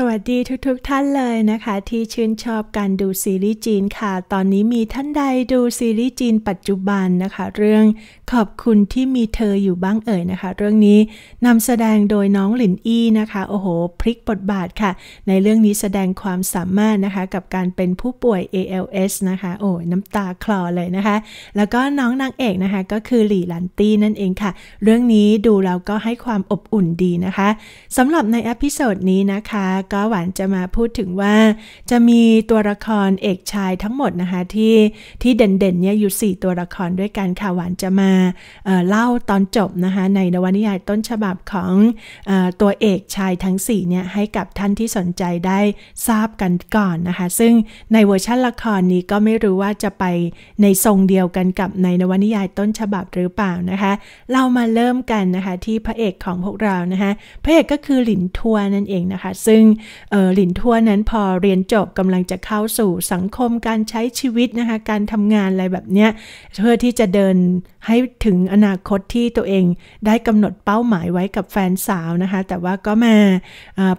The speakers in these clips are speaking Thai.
สวัสดีทุกๆทท่านเลยนะคะ ที่ชื่นชอบการดูซีรีส์จีนค่ะ ตอนนี้มีท่านใดดูซีรีส์จีนปัจจุบันนะคะ เรื่องขอบคุณที่มีเธออยู่บ้างเอ่ยนะคะ เรื่องนี้นำแสดงโดยน้องหลินอี้นะคะ โอ้โห พลิกบทบาทค่ะ ในเรื่องนี้แสดงความสามารถนะคะ กับการเป็นผู้ป่วย ALS นะคะ โอ้น้ำตาคลอเลยนะคะ แล้วก็น้องนางเอกนะคะ ก็คือหลี่หลันตี้นั่นเองค่ะ เรื่องนี้ดูแล้วก็ให้ความอบอุ่นดีนะคะสำหรับในอพิโซดนี้นะคะก็หวานจะมาพูดถึงว่าจะมีตัวละครเอกชายทั้งหมดนะคะ ที่ที่เด่นๆเนี่ยอยู่ 4 ตัวละครด้วยกันค่ะหวานจะมาเเล่าตอนจบนะคะ ในนวนิยายต้นฉบับของอตัวเอกชายทั้ง4เนี่ยให้กับท่านที่สนใจได้ทราบกันก่อนนะคะ ซึ่งในเวอร์ชั่นละครนี้ก็ไม่รู้ว่าจะไปในทรงเดียวกันกับในนวนิยายต้นฉบับหรือเปล่านะคะ เรามาเริ่มกันนะคะที่พระเอกของพวกเรานะคะพระเอกก็คือหลินทัวนั่นเองนะคะซึ่งหลินทั่วนั้นพอเรียนจบกำลังจะเข้าสู่สังคมการใช้ชีวิตนะคะการทำงานอะไรแบบเนี้ยเพื่อที่จะเดินให้ถึงอนาคตที่ตัวเองได้กำหนดเป้าหมายไว้กับแฟนสาวนะคะแต่ว่าก็มา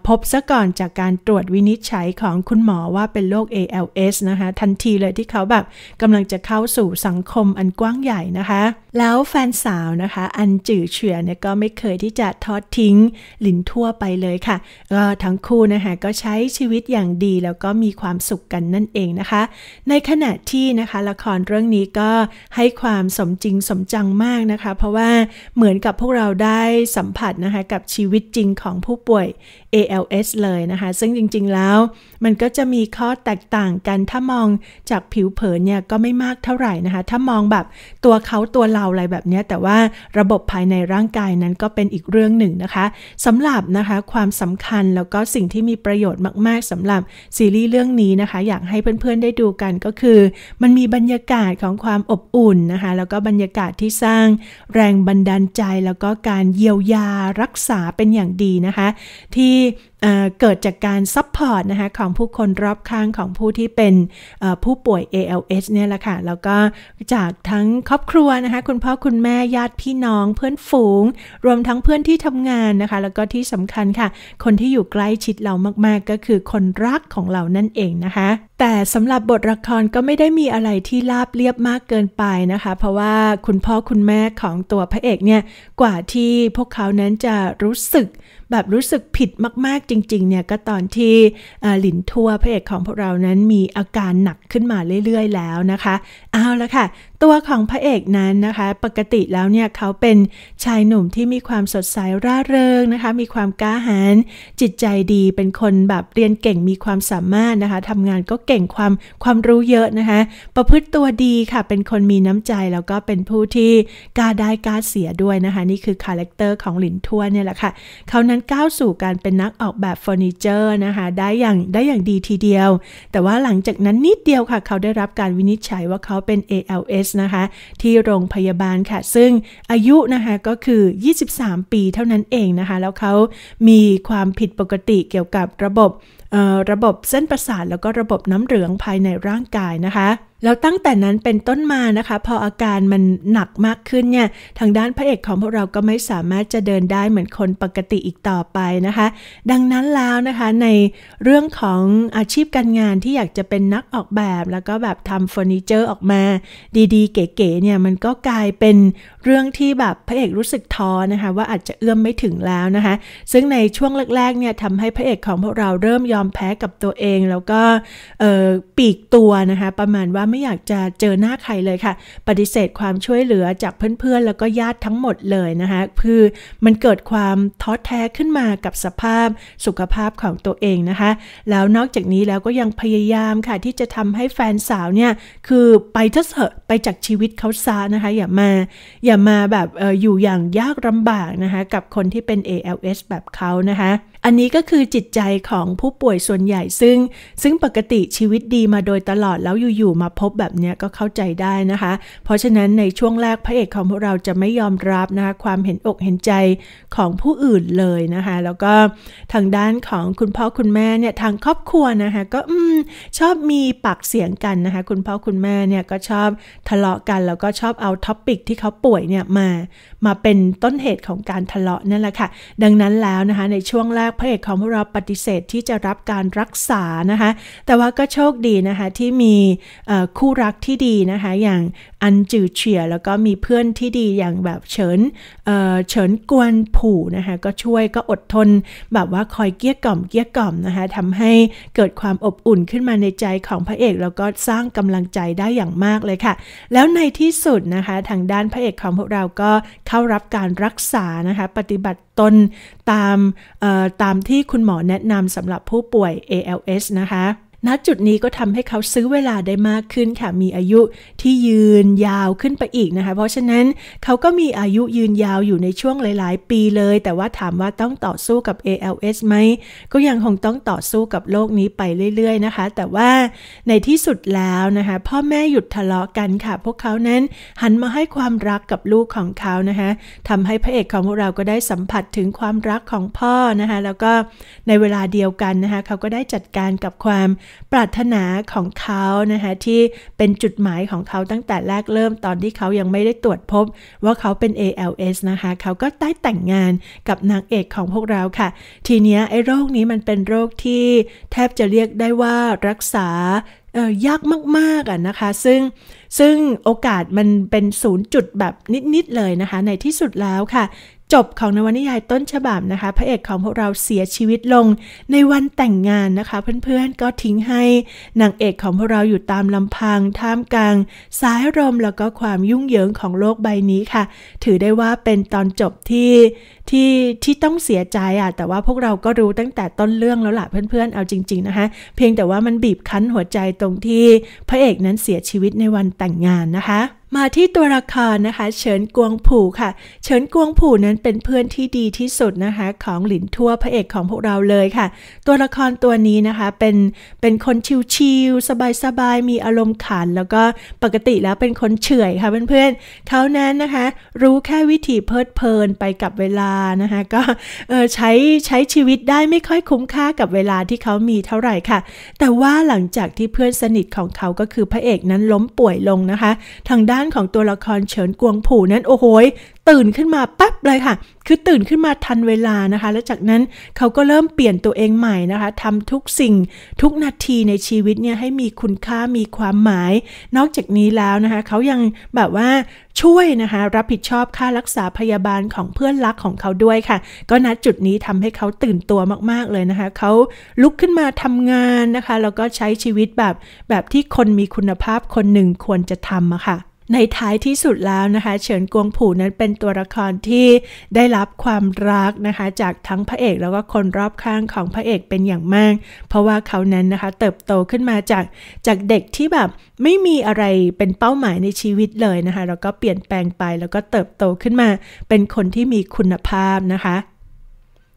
พบซะก่อนจากการตรวจวินิจฉัยของคุณหมอว่าเป็นโรค ALS นะคะทันทีเลยที่เขาแบบกำลังจะเข้าสู่สังคมอันกว้างใหญ่นะคะ แล้วแฟนสาวนะคะอันจือเฉือเนี่ยก็ไม่เคยที่จะทอดทิ้งหลินทั่วไปเลยค่ะก็ทั้งคู่นะคะก็ใช้ชีวิตอย่างดีแล้วก็มีความสุขกันนั่นเองนะคะ ในขณะที่นะคะละครเรื่องนี้ก็ให้ความสมจริงสมมจังมากนะคะเพราะว่าเหมือนกับพวกเราได้สัมผัสนะคะกับชีวิตจริงของผู้ป่วย ALS เลยนะคะ ซึ่งจริง ๆแล้ว มันก็จะมีข้อแตกต่างกันถ้ามองจากผิวเผินเนี่ยก็ไม่มากเท่าไหร่นะคะถ้ามองแบบตัวเขาตัวเราอะไรแบบนี้แต่ว่าระบบภายในร่างกายนั้นก็เป็นอีกเรื่องหนึ่งนะคะสำหรับนะคะความสำคัญแล้วก็สิ่งที่มีประโยชน์มาก ๆสำหรับซีรีส์เรื่องนี้นะคะอยากให้เพื่อนๆได้ดูกันก็คือมันมีบรรยากาศของความอบอุ่นนะคะแล้วก็บรรยากาศาสที่สร้างแรงบันดาลใจแล้วก็การเยียวยารักษาเป็นอย่างดีนะคะที่เกิดจากการซัพพอร์ตนะคะของผู้คนรอบข้างของผู้ที่เป็นผู้ป่วย ALS เนี่ยแหละค่ะแล้วก็จากทั้งครอบครัวนะคะ คุณพ่อคุณแม่ญาติพี่น้องเพื่อนฝูง รวมทั้งเพื่อนที่ทำงานนะคะแล้วก็ที่สำคัญค่ะ คนที่อยู่ใกล้ชิดเรามากๆก็คือคนรักของเรานั่นเองนะคะแต่สำหรับบทละครก็ไม่ได้มีอะไรที่ราบเรียบมากเกินไปนะคะ เพราะว่าคุณพ่อคุณแม่ของตัวพระเอกเนี่ย กว่าที่พวกเขานั้นจะรู้สึกแบบรู้สึกผิดมากๆจริงๆเนี่ยก็ตอนที่หลินทัวพระเอกของพวกเรานั้นมีอาการหนักขึ้นมาเรื่อย ๆ แล้วนะคะเอาละค่ะ ตัวของพระเอกนั้นนะคะ ปกติแล้วเนี่ยเขาเป็นชายหนุ่มที่มีความสดใสร่าเริงนะคะ มีความกล้าหาญจิตใจดีเป็นคนแบบเรียนเก่งมีความสามารถนะคะทำงานก็เก่งความความรู้เยอะนะคะ ประพฤติตัวดีค่ะ เป็นคนมีน้ำใจแล้วก็เป็นผู้ที่กล้าได้กล้าเสียด้วยนะคะ นี่คือคาแรคเตอร์ของหลินทัวเนี่ยแหละค่ะเขานั้น้นก้าวสู่การเป็นนักออกแบบเฟอร์นิเจอร์นะคะได้อย่างได้อย่างดีทีเดียว แต่ว่าหลังจากนั้นนิดเดียวค่ะ เขาได้รับการวินิจฉัยว่าเขาเป็น ALS นะคะที่โรงพยาบาลค่ะ ซึ่งอายุนะคะก็คือ 23 ปีเท่านั้นเองนะคะแล้วเขามีความผิดปกติเกี่ยวกับระบบระบบเส้นประสาทแล้วก็ระบบน้ำเหลืองภายในร่างกายนะคะแล้วตั้งแต่นั้นเป็นต้นมานะคะพออาการมันหนักมากขึ้นเนี่ยทางด้านพระเอกของพวกเราก็ไม่สามารถจะเดินได้เหมือนคนปกติอีกต่อไปนะคะ ดังนั้นแล้วนะคะในเรื่องของอาชีพการงานที่อยากจะเป็นนักออกแบบ แล้วก็แบบทำเฟอร์นิเจอร์ออกมาดีๆ เก๋ๆเนี่ยมันก็กลายเป็นเรื่องที่แบบพระเอกรู้สึกท้อนะคะว่าอาจจะเอื้อมไม่ถึงแล้วนะคะซึ่งในช่วงแรกๆเนี่ยทำให้พระเอกของพวกเราเริ่มยอมแพ้กับตัวเองแล้วก็ปีกตัวนะคะประมาณว่าไม่อยากจะเจอหน้าใครเลยค่ะปฏิเสธความช่วยเหลือจากเพื่อนๆแล้วก็ญาติทั้งหมดเลยนะคะคือมันเกิดความท้อแท้ขึ้นมากับสภาพสุขภาพของตัวเองนะคะแล้วนอกจากนี้แล้วก็ยังพยายามค่ะที่จะทำให้แฟนสาวเนี่ยคือไปเถอะไปจากชีวิตเขาซะนะคะอย่ามาอย่ามาแบบอออยู่อย่างยากลำบากนะคะ กับคนที่เป็น ALS แบบเขานะคะอันนี้ก็คือจิตใจของผู้ป่วยส่วนใหญ่ ซึ่งซึ่งปกติชีวิตดีมาโดยตลอดแล้วอยู่ ๆ มาพบแบบเนี้ยก็เข้าใจได้นะคะ เพราะฉะนั้นในช่วงแรกพระเอกของพวกเราจะไม่ยอมรับนะคะความเห็นอกเห็นใจของผู้อื่นเลยนะคะ แล้วก็ทางด้านของคุณพ่อคุณแม่เนี่ยทางครอบครัวนะคะก็อืมชอบมีปากเสียงกันนะคะคุณพ่อคุณแม่เนี่ยก็ชอบทะเลาะกัน แล้วก็ชอบเอาท็อปิกที่เขาป่วยเนี่ยมามาเป็นต้นเหตุของการทะเลาะนั่นแหละค่ะดังนั้นแล้วนะคะในช่วงแรกพระเอกของพวกเราปฏิเสธที่จะรับการรักษานะคะ แต่ว่าก็โชคดีนะคะ ที่มีคู่รักที่ดีนะคะ อย่างอันจือเฉียแล้วก็มีเพื่อนที่ดีอย่างแบบเฉินเฉินกวนผู่นะคะ ก็ช่วยก็อดทน แบบว่าคอยเกี้ยกล่อมเกี้ยกล่อมนะคะทำให้เกิดความอบอุ่นขึ้นมาในใจของพระเอก แล้วก็สร้างกำลังใจได้อย่างมากเลยค่ะ แล้วในที่สุดนะคะทางด้านพระเอกของพวกเราก็เข้ารับการรักษานะคะปฏิบัติตนตามตามที่คุณหมอแนะนำสำหรับผู้ป่วย ALS นะคะณจุดนี้ก็ทำให้เขาซื้อเวลาได้มากขึ้นค่ะ มีอายุที่ยืนยาวขึ้นไปอีกนะคะ เพราะฉะนั้นเขาก็มีอายุยืนยาวอยู่ในช่วงหลายๆ ปีเลย แต่ว่าถามว่าต้องต่อสู้กับ ALS ไหมก็ยังคงต้องต่อสู้กับโรคนี้ไปเรื่อย ๆนะคะ แต่ว่าในที่สุดแล้วนะคะ พ่อแม่หยุดทะเลาะกันค่ะ พวกเขานั้นหันมาให้ความรักกับลูกของเขานะคะทำให้พระเอกของพวกเราก็ได้สัมผัสถึงความรักของพ่อนะคะแล้วก็ในเวลาเดียวกันนะคะเขาก็ได้จัดการกับความปรารถนาของเขานะคะที่เป็นจุดหมายของเขาตั้งแต่แรกเริ่มตอนที่เขายังไม่ได้ตรวจพบว่าเขาเป็น ALS นะคะ เขาก็ได้แต่งงานกับนางเอกของพวกเราค่ะ ทีนี้ไอ้โรคนี้มันเป็นโรคที่แทบจะเรียกได้ว่ารักษายากมากๆอ่ะนะคะ ซึ่งซึ่งโอกาสมันเป็นศูนย์จุดแบบนิด ๆ เลยนะคะ ในที่สุดแล้วค่ะจบของนวนิยายต้นฉบับนะคะ พระเอกของพวกเราเสียชีวิตลง ในวันแต่งงานนะคะ เพื่อนๆ ก็ทิ้งให้นางเอกของพวกเราอยู่ตามลำพังท่ามกลางสายลมแล้วก็ความยุ่งเหยิงของโลกใบนี้ค่ะ ถือได้ว่าเป็นตอนจบที่ที่ที่ต้องเสียใจอ่ะแต่ว่าพวกเราก็รู้ตั้งแต่ต้นเรื่องแล้วล่ะเพื่อนๆเอาจริงๆนะคะ เพียงแต่ว่ามันบีบคั้นหัวใจตรงที่ พระเอกนั้นเสียชีวิตในวันแต่งงานนะคะาที่ตัวละครนะคะเฉินกวงผู่ค่ะเฉินกวงผู่นั้นเป็นเพื่อนที่ดีที่สุดนะคะของหลินทั่วพระเอกของพวกเราเลยค่ะ ตัวละครตัวนี้นะคะเป็นเป็นคนชิลๆสบายๆมีอารมณ์ขันแล้วก็ปกติแล้วเป็นคนเฉื่อยค่ะเพื่อนๆเขานั้นนะคะรู้แค่วิธีเพลิดเพลินไปกับเวลานะคะก็ใช้ใช้ชีวิตได้ไม่ค่อยคุ้มค่ากับเวลาที่เขามีเท่าไหร่ค่ะ แต่ว่าหลังจากที่เพื่อนสนิทของเขาก็คือพระเอกนั้นล้มป่วยลงนะคะทางด้านางของตัวละครเฉินกวงผู่นั้นโอ้โหตื่นขึ้นมาปั๊บเลยค่ะ คือตื่นขึ้นมาทันเวลานะคะ และจากนั้นเขาก็เริ่มเปลี่ยนตัวเองใหม่นะคะทำทุกสิ่งทุกนาทีในชีวิตเนี่ยให้มีคุณค่ามีความหมาย นอกจากนี้แล้วนะคะ เขายังแบบว่าช่วยนะคะ รับผิดชอบค่ารักษาพยาบาลของเพื่อนรักของเขาด้วยค่ะ ก็ณจุดนี้ทำให้เขาตื่นตัวมากๆเลยนะคะ เขาลุกขึ้นมาทำงานนะคะแล้วก็ใช้ชีวิตแบบแบบที่คนมีคุณภาพคนหนึ่งควรจะทำอะค่ะในท้ายที่สุดแล้วนะคะเฉินกวงผู่นั้นเป็นตัวละครที่ได้รับความรักนะคะ จากทั้งพระเอกแล้วก็คนรอบข้างของพระเอกเป็นอย่างมาก เพราะว่าเขานั้นนะคะเติบโตขึ้นมาจากจากเด็กที่แบบไม่มีอะไรเป็นเป้าหมายในชีวิตเลยนะคะแล้วก็เปลี่ยนแปลงไปแล้วก็เติบโตขึ้นมาเป็นคนที่มีคุณภาพนะคะ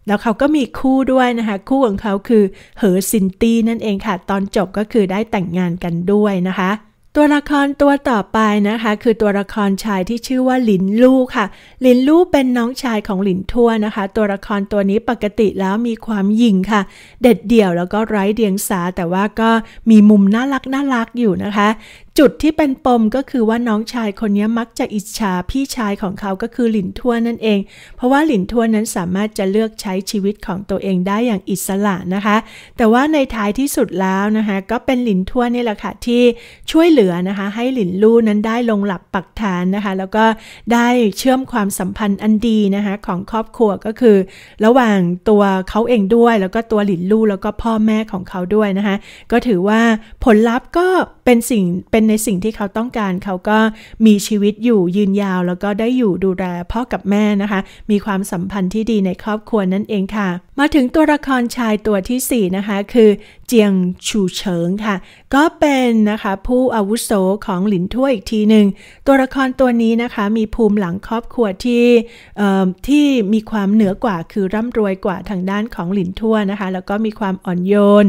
แล้วเขาก็มีคู่ด้วยนะคะ คู่ของเขาคือเหอซินตี้นั่นเองค่ะตอนจบก็คือได้แต่งงานกันด้วยนะคะตัวละครตัวต่อไปนะคะคือตัวละครชายที่ชื่อว่าหลินลู่ค่ะหลินลู่เป็นน้องชายของหลินทั่วนะคะ ตัวละครตัวนี้ปกติแล้วมีความหยิ่งค่ะ เด็ดเดี่ยวแล้วก็ไร้เดียงสาแต่ว่าก็มีมุมน่ารักน่ารักอยู่นะคะจุดที่เป็นปมก็คือว่าน้องชายคนนี้มักจะอิจฉาพี่ชายของเขาก็คือหลินทัวนั่นเอง เพราะว่าหลินทัวนั้นสามารถจะเลือกใช้ชีวิตของตัวเองได้อย่างอิสระนะคะ แต่ว่าในท้ายที่สุดแล้วนะคะก็เป็นหลินทัวนี่แหละค่ะที่ช่วยเหลือนะคะให้หลินลู่นั้นได้ลงหลับปักฐานนะคะแล้วก็ได้เชื่อมความสัมพันธ์อันดีนะคะของครอบครัวก็คือระหว่างตัวเขาเองด้วย แล้วก็ตัวหลินลู่แล้วก็พ่อแม่ของเขาด้วยนะคะก็ถือว่าผลลัพธ์ก็เป็นสิ่งเป็นเป็นในสิ่งที่เขาต้องการเขาก็มีชีวิตอยู่ยืนยาว แล้วก็ได้อยู่ดูแลพ่อกับแม่นะคะ มีความสัมพันธ์ที่ดีในครอบครัวนั่นเองค่ะ มาถึงตัวละครชายตัวที่ 4 นะคะ คือเจียงชูเฉิงค่ะ ก็เป็นนะคะผู้อาวุโสของหลินทั่วอีกทีหนึ่งตัวละครตัวนี้นะคะมีภูมิหลังครอบครัวที่ที่มีความเหนือกว่า คือร่ำรวยกว่าทางด้านของหลินทั่วนะคะแล้วก็มีความอ่อนโยน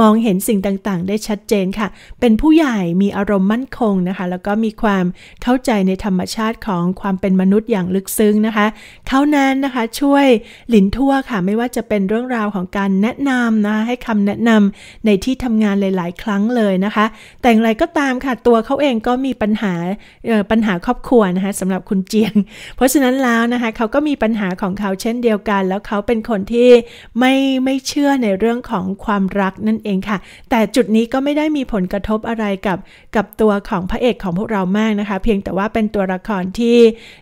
มองเห็นสิ่งต่างๆ ได้ชัดเจนค่ะ เป็นผู้ใหญ่มีอารมณ์มั่นคงนะคะ แล้วก็มีความเข้าใจในธรรมชาติของความเป็นมนุษย์อย่างลึกซึ้งนะคะเขานั้นนะคะช่วยหลินทั่วค่ะไม่ว่าจะเป็นเรื่องราวของการแนะนำนะคะให้คำแนะนำในที่ทำงานหลาย ๆ ครั้งเลยนะคะ แต่อย่างไรก็ตามค่ะ ตัวเขาเองก็มีปัญหาปัญหาครอบครัวนะคะสำหรับคุณเจียง เพราะฉะนั้นแล้วนะคะเขาก็มีปัญหาของเขาเช่นเดียวกัน แล้วเขาเป็นคนที่ไม่ไม่เชื่อในเรื่องของความรักนั่นเองค่ะ แต่จุดนี้ก็ไม่ได้มีผลกระทบอะไรกับกับับตัวของพระเอกของพวกเรามากนะคะ เพียงแต่ว่าเป็นตัวละครที่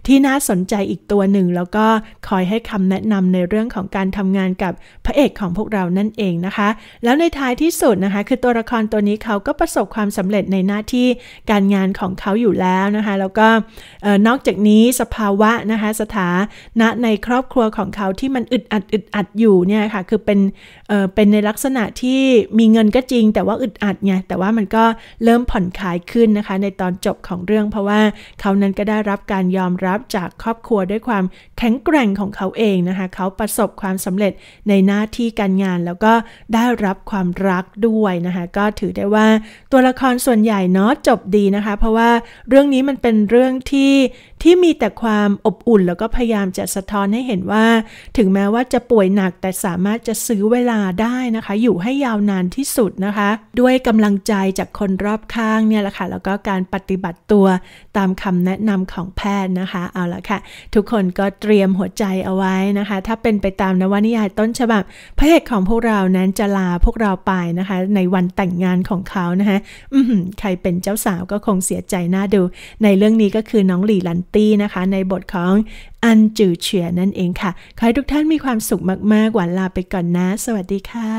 ที่น่าสนใจอีกตัวหนึ่ง แล้วก็คอยให้คำแนะนำในเรื่องของการทำงานกับพระเอกของพวกเรานั่นเองนะคะ แล้วในท้ายที่สุดนะคะ คือตัวละครตัวนี้เขาก็ประสบความสำเร็จในหน้าที่การงานของเขาอยู่แล้วนะคะ แล้วก็นอกจากนี้สภาวะนะคะสถานะในครอบครัวของเขาที่มันอึดอัดอึดอัดอยู่เนี่ยค่ะ คือเป็นเป็นในลักษณะที่มีเงินก็จริง แต่ว่าอึดอัดไงแต่ว่ามันก็เริ่มผ่อนคลายายขึ้นนะคะในตอนจบของเรื่องเพราะว่าเขานั้นก็ได้รับการยอมรับจากครอบครัวด้วยความแข็งแกร่งของเขาเองนะคะ เขาประสบความสำเร็จในหน้าที่การงานแล้วก็ได้รับความรักด้วยนะคะ ก็ถือได้ว่าตัวละครส่วนใหญ่เนาะจบดีนะคะ เพราะว่าเรื่องนี้มันเป็นเรื่องที่ที่มีแต่ความอบอุ่นแล้วก็พยายามจะสะท้อนให้เห็นว่า ถึงแม้ว่าจะป่วยหนักแต่สามารถจะซื้อเวลาได้นะคะ อยู่ให้ยาวนานที่สุดนะคะ ด้วยกำลังใจจากคนรอบข้างเนี่ยแหละค่ะ แล้วก็การปฏิบัติตัวตามคำแนะนำของแพทย์นะคะ เอาละค่ะทุกคนก็เตรียมหัวใจเอาไว้นะคะ ถ้าเป็นไปตามนวนิยายต้นฉบับพระเอกของพวกเรานั้นจะลาพวกเราไปนะคะ ในวันแต่งงานของเขานะคะใครเป็นเจ้าสาวก็คงเสียใจน่าดู ในเรื่องนี้ก็คือน้องหลีลันตี้นะคะในบทของอันจือเฉียนั่นเองค่ะ ขอให้ทุกท่านมีความสุขมากๆ หวานลาไปก่อนนะ สวัสดีค่ะ